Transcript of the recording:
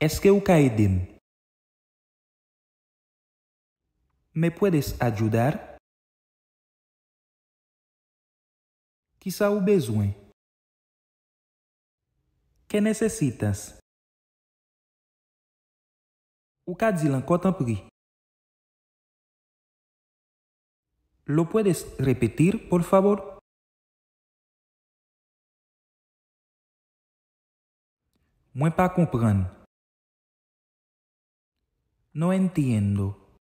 Est-ce que vous pouvez aider? Me puedes ajudar? Qui está o besoin? Que necessitas? O cadilan cotan pri? Lo puedes repetir, por favor? Mwen pa kompran. No entiendo.